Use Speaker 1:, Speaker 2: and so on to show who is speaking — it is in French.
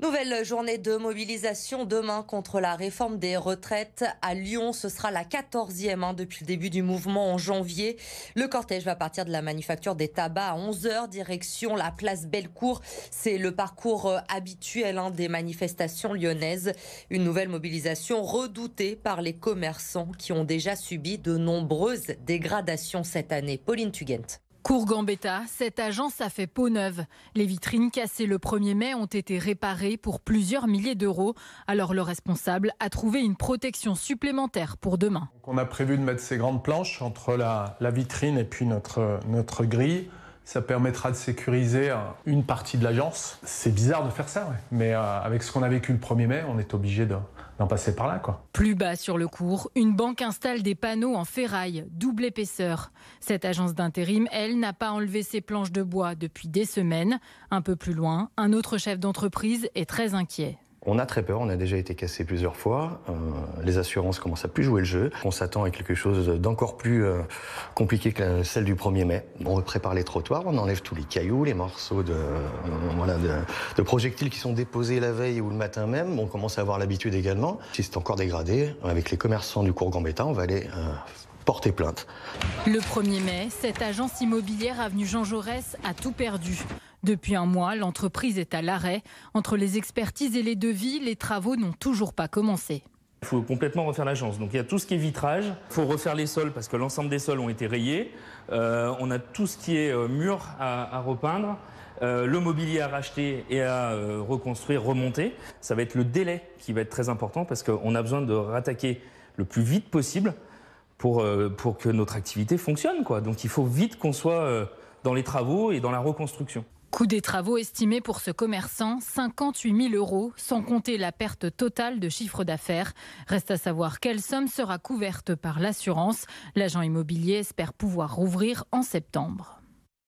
Speaker 1: Nouvelle journée de mobilisation demain contre la réforme des retraites à Lyon. Ce sera la 14e hein, depuis le début du mouvement en janvier. Le cortège va partir de la manufacture des tabacs à 11h, direction la place Bellecour. C'est le parcours euh, habituel hein, des manifestations lyonnaises. Une nouvelle mobilisation redoutée par les commerçants qui ont déjà subi de nombreuses dégradations cette année. Pauline Tugent.
Speaker 2: Cours Gambetta, cette agence a fait peau neuve. Les vitrines cassées le 1er mai ont été réparées pour plusieurs milliers d'euros. Alors le responsable a trouvé une protection supplémentaire pour demain.
Speaker 3: On a prévu de mettre ces grandes planches entre la, vitrine et puis notre, notre grille. Ça permettra de sécuriser euh, une partie de l'agence. C'est bizarre de faire ça, mais euh, avec ce qu'on a vécu le 1er mai, on est obligé d'en passer par là. Quoi.
Speaker 2: Plus bas sur le cours, une banque installe des panneaux en ferraille, double épaisseur. Cette agence d'intérim, elle, n'a pas enlevé ses planches de bois depuis des semaines. Un peu plus loin, un autre chef d'entreprise est très inquiet.
Speaker 4: On a très peur, on a déjà été cassé plusieurs fois. Euh, les assurances commencent à plus jouer le jeu. On s'attend à quelque chose d'encore plus euh, compliqué que celle du 1er mai. On prépare les trottoirs, on enlève tous les cailloux, les morceaux euh, de, de, projectiles qui sont déposés la veille ou le matin même. On commence à avoir l'habitude également. Si c'est encore dégradé, avec les commerçants du cours Gambetta, on va aller porter plainte.
Speaker 2: Le 1er mai, cette agence immobilière avenue Jean Jaurès a tout perdu. Depuis un mois, l'entreprise est à l'arrêt. Entre les expertises et les devis, les travaux n'ont toujours pas commencé.
Speaker 5: Il faut complètement refaire l'agence. Donc il y a tout ce qui est vitrage, il faut refaire les sols parce que l'ensemble des sols ont été rayés. Euh, on a tout ce qui est euh, mur à, repeindre. Euh, le mobilier à racheter et à reconstruire, remonter. Ça va être le délai qui va être très important parce qu'on a besoin de rattaquer le plus vite possible pour, pour que notre activité fonctionne. Donc il faut vite qu'on soit dans les travaux et dans la reconstruction.
Speaker 2: Coût des travaux estimé pour ce commerçant 58 000 euros, sans compter la perte totale de chiffre d'affaires. Reste à savoir quelle somme sera couverte par l'assurance. L'agent immobilier espère pouvoir rouvrir en septembre.